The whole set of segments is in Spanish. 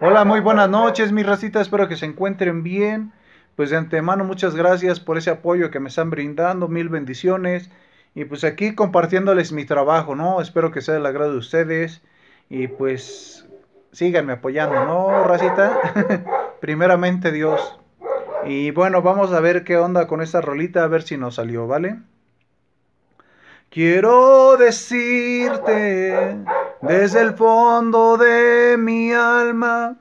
Hola, muy buenas noches, mi racita. Espero que se encuentren bien. Pues de antemano, muchas gracias por ese apoyo que me están brindando. Mil bendiciones. Y pues aquí compartiéndoles mi trabajo, ¿no? Espero que sea del agrado de ustedes. Y pues síganme apoyando, ¿no, racita? Primeramente, Dios. Y bueno, vamos a ver qué onda con esta rolita, a ver si nos salió, ¿vale? Quiero decirte desde el fondo de mi alma,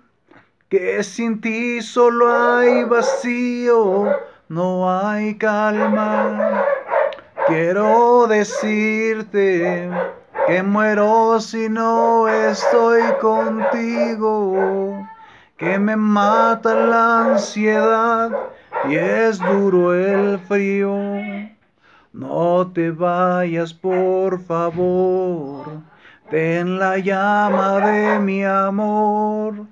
que sin ti solo hay vacío, no hay calma. Quiero decirte que muero si no estoy contigo, que me mata la ansiedad y es duro el frío. No te vayas, por favor. En la llama de mi amor.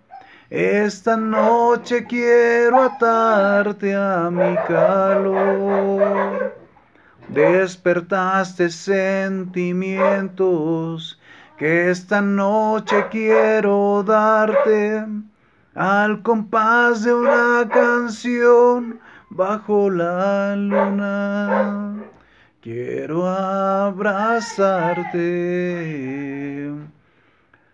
Esta noche quiero atarte a mi calor. Despertaste sentimientos que esta noche quiero darte al compás de una canción bajo la luna. Quiero abrazarte.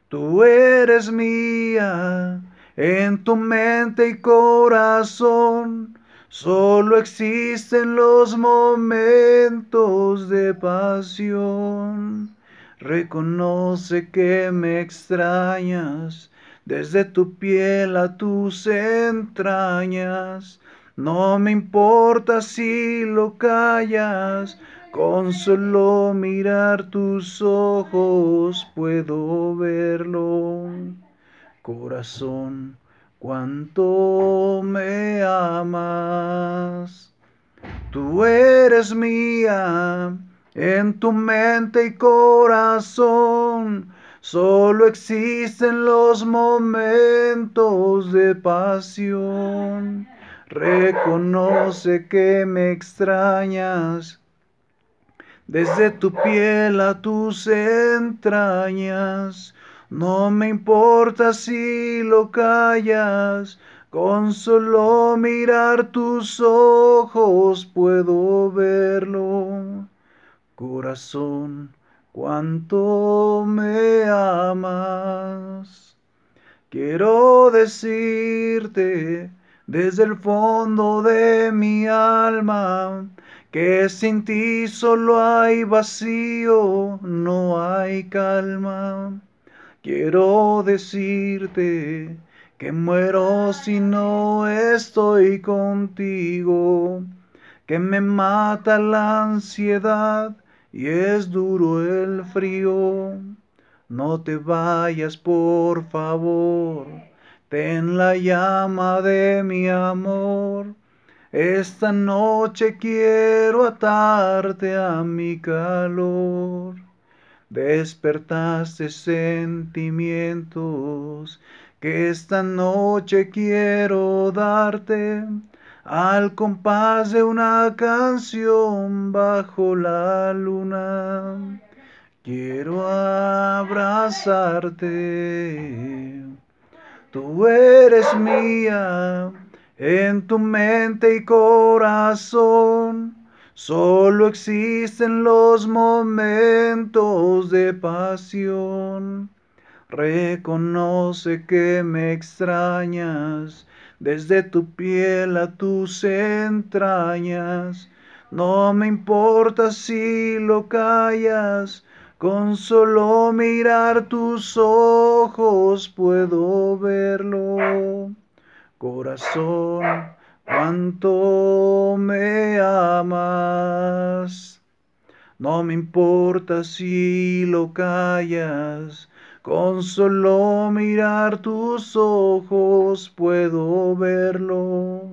Tú eres mía en tu mente y corazón. Solo existen los momentos de pasión. Reconoce que me extrañas desde tu piel a tus entrañas. No me importa si lo callas, con solo mirar tus ojos puedo verlo. Corazón, cuánto me amas. Tú eres mía en tu mente y corazón. Solo existen los momentos de pasión. Reconoce que me extrañas desde tu piel a tus entrañas. No me importa si lo callas, con solo mirar tus ojos puedo verlo. Corazón, cuánto me amas. Quiero decirte desde el fondo de mi alma que sin ti solo hay vacío, no hay calma. Quiero decirte que muero si no estoy contigo, que me mata la ansiedad y es duro el frío. No te vayas, por favor, ten la llama de mi amor. Esta noche quiero atarte a mi calor. Despertaste sentimientos que esta noche quiero darte al compás de una canción bajo la luna. Quiero abrazarte, tú eres mía en tu mente y corazón solo existen los momentos de pasión. Reconoce que me extrañas desde tu piel a tus entrañas. No me importa si lo callas, con solo mirar tus ojos puedo verlo. Corazón, cuánto me amas. No me importa si lo callas, con solo mirar tus ojos puedo verlo.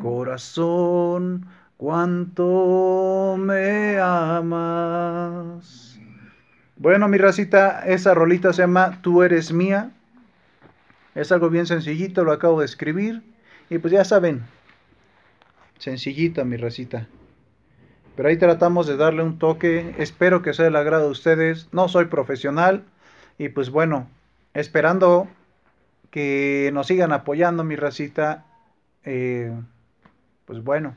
Corazón, cuánto me amas. Bueno, mi racita, esa rolita se llama Tú eres mía. Es algo bien sencillito, lo acabo de escribir. Y pues ya saben, sencillita mi racita. Pero ahí tratamos de darle un toque. Espero que sea del agrado de ustedes. No soy profesional. Y pues bueno, esperando que nos sigan apoyando mi racita. Eh, pues bueno,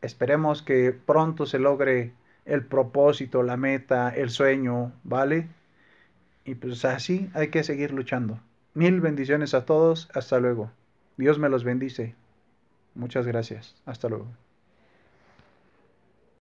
esperemos que pronto se logre el propósito, la meta, el sueño, ¿vale? Y pues así hay que seguir luchando. Mil bendiciones a todos. Hasta luego. Dios me los bendice. Muchas gracias. Hasta luego.